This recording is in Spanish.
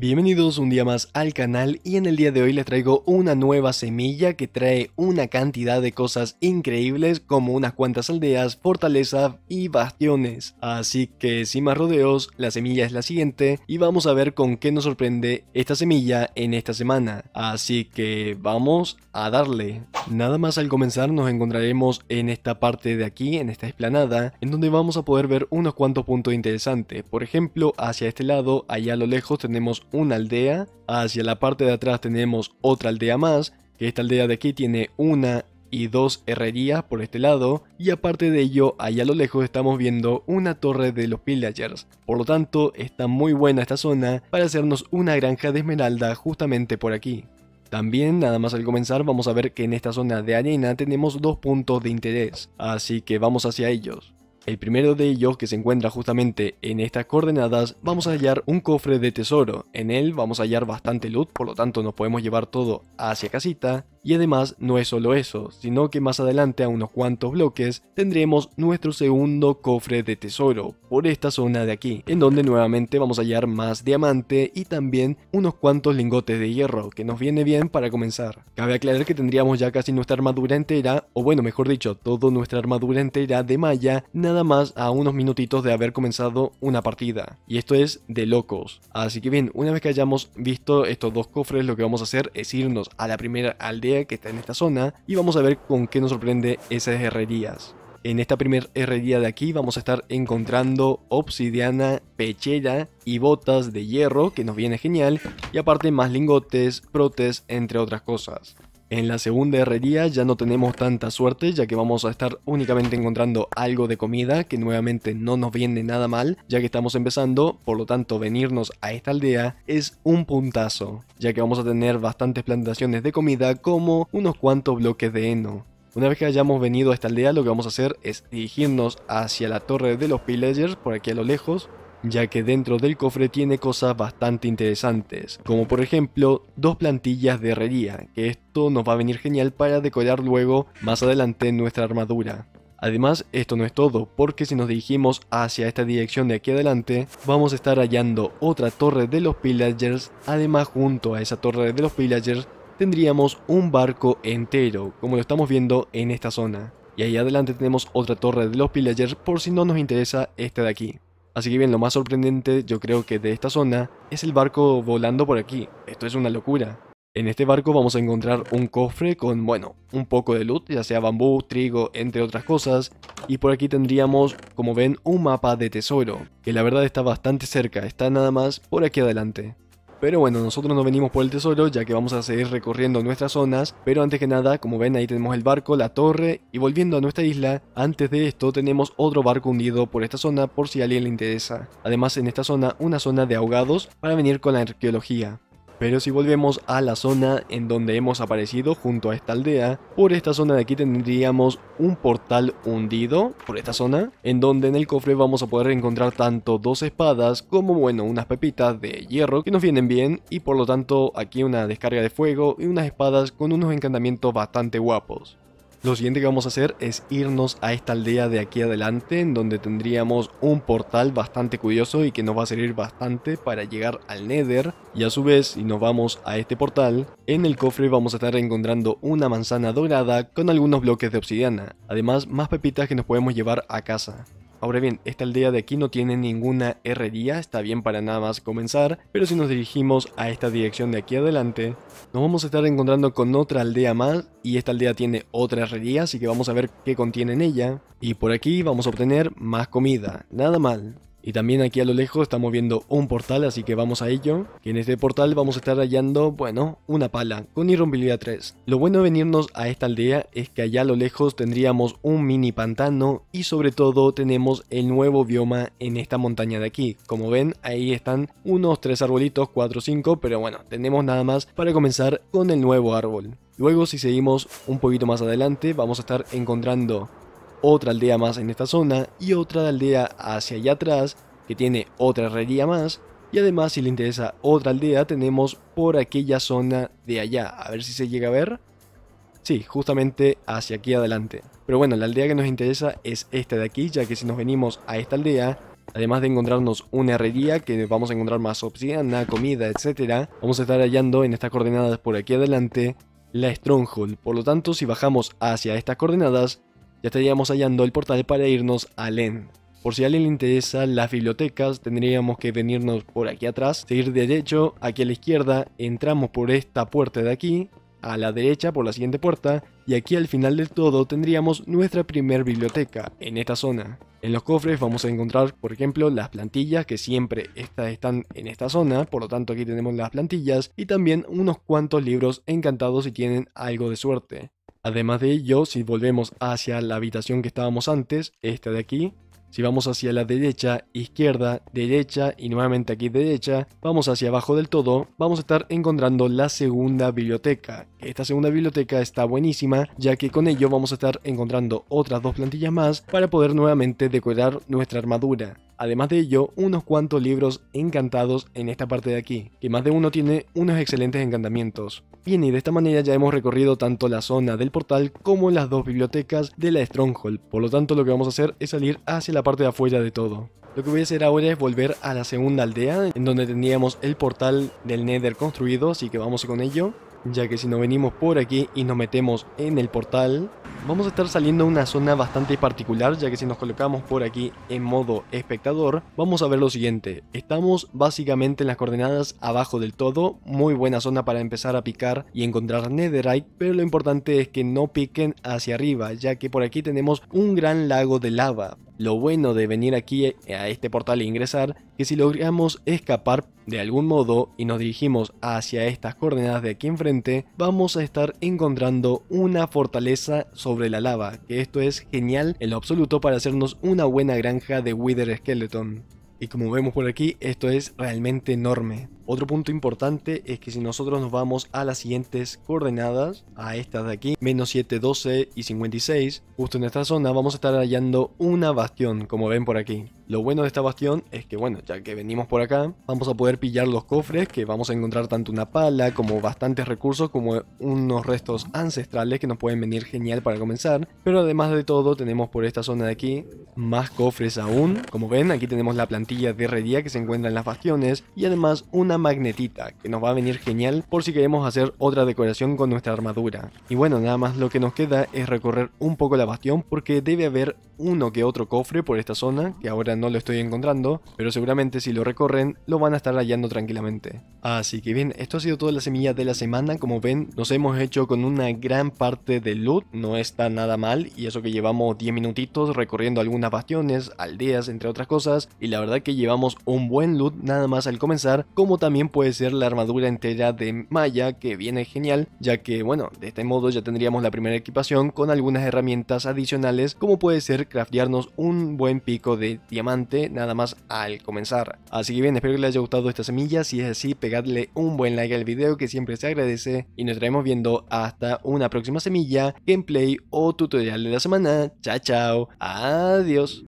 Bienvenidos un día más al canal y en el día de hoy les traigo una nueva semilla que trae una cantidad de cosas increíbles como unas cuantas aldeas, fortalezas y bastiones. Así que sin más rodeos, la semilla es la siguiente y vamos a ver con qué nos sorprende esta semilla en esta semana. Así que vamos a darle. Nada más al comenzar nos encontraremos en esta parte de aquí, en esta esplanada, en donde vamos a poder ver unos cuantos puntos interesantes. Por ejemplo, hacia este lado, allá a lo lejos tenemos una aldea, hacia la parte de atrás tenemos otra aldea más, que esta aldea de aquí tiene una y dos herrerías por este lado, y aparte de ello, allá a lo lejos estamos viendo una torre de los Pillagers. Por lo tanto, está muy buena esta zona para hacernos una granja de esmeralda justamente por aquí. También, nada más al comenzar, vamos a ver que en esta zona de arena tenemos dos puntos de interés, así que vamos hacia ellos. El primero de ellos, que se encuentra justamente en estas coordenadas, vamos a hallar un cofre de tesoro. En él vamos a hallar bastante loot, por lo tanto nos podemos llevar todo hacia casita. Y además no es solo eso, sino que más adelante a unos cuantos bloques tendremos nuestro segundo cofre de tesoro, por esta zona de aquí, en donde nuevamente vamos a hallar más diamante y también unos cuantos lingotes de hierro, que nos viene bien para comenzar. Cabe aclarar que tendríamos ya casi nuestra armadura entera, o bueno mejor dicho, toda nuestra armadura entera de malla, nada más a unos minutitos de haber comenzado una partida. Y esto es de locos. Así que bien, una vez que hayamos visto estos dos cofres, lo que vamos a hacer es irnos a la primera aldea que está en esta zona, y vamos a ver con qué nos sorprende esas herrerías. En esta primer herrería de aquí vamos a estar encontrando obsidiana, pechera y botas de hierro, que nos viene genial, y aparte más lingotes, protes, entre otras cosas. En la segunda herrería ya no tenemos tanta suerte ya que vamos a estar únicamente encontrando algo de comida que nuevamente no nos viene nada mal ya que estamos empezando, por lo tanto venirnos a esta aldea es un puntazo ya que vamos a tener bastantes plantaciones de comida como unos cuantos bloques de heno. Una vez que hayamos venido a esta aldea lo que vamos a hacer es dirigirnos hacia la torre de los pillagers por aquí a lo lejos ya que dentro del cofre tiene cosas bastante interesantes, como por ejemplo dos plantillas de herrería, que esto nos va a venir genial para decorar luego más adelante nuestra armadura. Además, esto no es todo, porque si nos dirigimos hacia esta dirección de aquí adelante, vamos a estar hallando otra torre de los Pillagers, además junto a esa torre de los Pillagers tendríamos un barco entero, como lo estamos viendo en esta zona. Y ahí adelante tenemos otra torre de los Pillagers por si no nos interesa esta de aquí. Así que bien, lo más sorprendente yo creo que de esta zona es el barco volando por aquí. Esto es una locura. En este barco vamos a encontrar un cofre con, bueno, un poco de loot, ya sea bambú, trigo, entre otras cosas. Y por aquí tendríamos, como ven, un mapa de tesoro, que la verdad está bastante cerca, está nada más por aquí adelante. Pero bueno, nosotros no venimos por el tesoro ya que vamos a seguir recorriendo nuestras zonas, pero antes que nada, como ven ahí tenemos el barco, la torre y volviendo a nuestra isla, antes de esto tenemos otro barco hundido por esta zona por si a alguien le interesa. Además en esta zona una zona de ahogados para venir con la arqueología. Pero si volvemos a la zona en donde hemos aparecido junto a esta aldea, por esta zona de aquí tendríamos un portal hundido, por esta zona, en donde en el cofre vamos a poder encontrar tanto dos espadas como, bueno, unas pepitas de hierro que nos vienen bien y por lo tanto aquí una descarga de fuego y unas espadas con unos encantamientos bastante guapos. Lo siguiente que vamos a hacer es irnos a esta aldea de aquí adelante en donde tendríamos un portal bastante curioso y que nos va a servir bastante para llegar al Nether y a su vez si nos vamos a este portal, en el cofre vamos a estar encontrando una manzana dorada con algunos bloques de obsidiana, además más pepitas que nos podemos llevar a casa. Ahora bien, esta aldea de aquí no tiene ninguna herrería, está bien para nada más comenzar, pero si nos dirigimos a esta dirección de aquí adelante, nos vamos a estar encontrando con otra aldea más, y esta aldea tiene otra herrería, así que vamos a ver qué contiene en ella. Y por aquí vamos a obtener más comida, nada mal. Y también aquí a lo lejos estamos viendo un portal, así que vamos a ello. y en este portal vamos a estar hallando, bueno, una pala, con irrompibilidad 3. Lo bueno de venirnos a esta aldea es que allá a lo lejos tendríamos un mini pantano y sobre todo tenemos el nuevo bioma en esta montaña de aquí. Como ven, ahí están unos 3 arbolitos, 4 o 5, pero bueno, tenemos nada más para comenzar con el nuevo árbol. Luego si seguimos un poquito más adelante vamos a estar encontrando otra aldea más en esta zona y otra aldea hacia allá atrás que tiene otra herrería más y además si le interesa otra aldea tenemos por aquella zona de allá, a ver si se llega a ver. Sí, justamente hacia aquí adelante. Pero bueno, la aldea que nos interesa es esta de aquí, ya que si nos venimos a esta aldea, además de encontrarnos una herrería que vamos a encontrar más obsidiana, comida, etcétera vamos a estar hallando en estas coordenadas por aquí adelante la Stronghold. Por lo tanto, si bajamos hacia estas coordenadas, ya estaríamos hallando el portal para irnos a Len. Por si a alguien le interesa las bibliotecas, tendríamos que venirnos por aquí atrás, seguir derecho, aquí a la izquierda, entramos por esta puerta de aquí, a la derecha por la siguiente puerta, y aquí al final del todo tendríamos nuestra primer biblioteca, en esta zona. En los cofres vamos a encontrar, por ejemplo, las plantillas, que siempre están en esta zona, por lo tanto aquí tenemos las plantillas, y también unos cuantos libros encantados si tienen algo de suerte. Además de ello, si volvemos hacia la habitación que estábamos antes, esta de aquí, si vamos hacia la derecha, izquierda, derecha y nuevamente aquí derecha, vamos hacia abajo del todo, vamos a estar encontrando la segunda biblioteca. Esta segunda biblioteca está buenísima, ya que con ello vamos a estar encontrando otras dos plantillas más para poder nuevamente decorar nuestra armadura. Además de ello, unos cuantos libros encantados en esta parte de aquí, que más de uno tiene unos excelentes encantamientos. Bien, y de esta manera ya hemos recorrido tanto la zona del portal como las dos bibliotecas de la Stronghold, por lo tanto lo que vamos a hacer es salir hacia la parte de afuera de todo. Lo que voy a hacer ahora es volver a la segunda aldea, en donde teníamos el portal del Nether construido, así que vamos con ello. Ya que si no venimos por aquí y nos metemos en el portal, Vamos a estar saliendo a una zona bastante particular, ya que si nos colocamos por aquí en modo espectador, vamos a ver lo siguiente. Estamos básicamente en las coordenadas abajo del todo, muy buena zona para empezar a picar y encontrar netherite, pero lo importante es que no piquen hacia arriba, ya que por aquí tenemos un gran lago de lava. Lo bueno de venir aquí eh, a este portal e ingresar, que si logramos escapar de algún modo y nos dirigimos hacia estas coordenadas de aquí enfrente, vamos a estar encontrando una fortaleza sobre la lava, que esto es genial en lo absoluto para hacernos una buena granja de Wither Skeleton. Y como vemos por aquí, esto es realmente enorme. Otro punto importante es que si nosotros nos vamos a las siguientes coordenadas, a estas de aquí, menos 7, 12 y 56, justo en esta zona vamos a estar hallando una bastión, como ven por aquí. Lo bueno de esta bastión es que, bueno, ya que venimos por acá, vamos a poder pillar los cofres, que vamos a encontrar tanto una pala como bastantes recursos, como unos restos ancestrales que nos pueden venir genial para comenzar. Pero además de todo, tenemos por esta zona de aquí más cofres aún. Como ven, aquí tenemos la plantilla de redía que se encuentra en las bastiones y además una magnetita, que nos va a venir genial por si queremos hacer otra decoración con nuestra armadura. Y bueno, nada más lo que nos queda es recorrer un poco la bastión porque debe haber uno que otro cofre por esta zona, que ahora no lo estoy encontrando, pero seguramente si lo recorren lo van a estar hallando tranquilamente. Así que bien, esto ha sido toda la semilla de la semana, como ven nos hemos hecho con una gran parte de loot, no está nada mal y eso que llevamos 10 minutitos recorriendo algunas bastiones, aldeas, entre otras cosas, y la verdad que llevamos un buen loot nada más al comenzar, como también también puede ser la armadura entera de Maya, que viene genial, ya que, bueno, de este modo ya tendríamos la primera equipación con algunas herramientas adicionales, como puede ser craftearnos un buen pico de diamante, nada más al comenzar. Así que bien, espero que les haya gustado esta semilla, si es así, pegadle un buen like al video que siempre se agradece, y nos estaremos viendo hasta una próxima semilla, gameplay o tutorial de la semana. Chao, chao, adiós.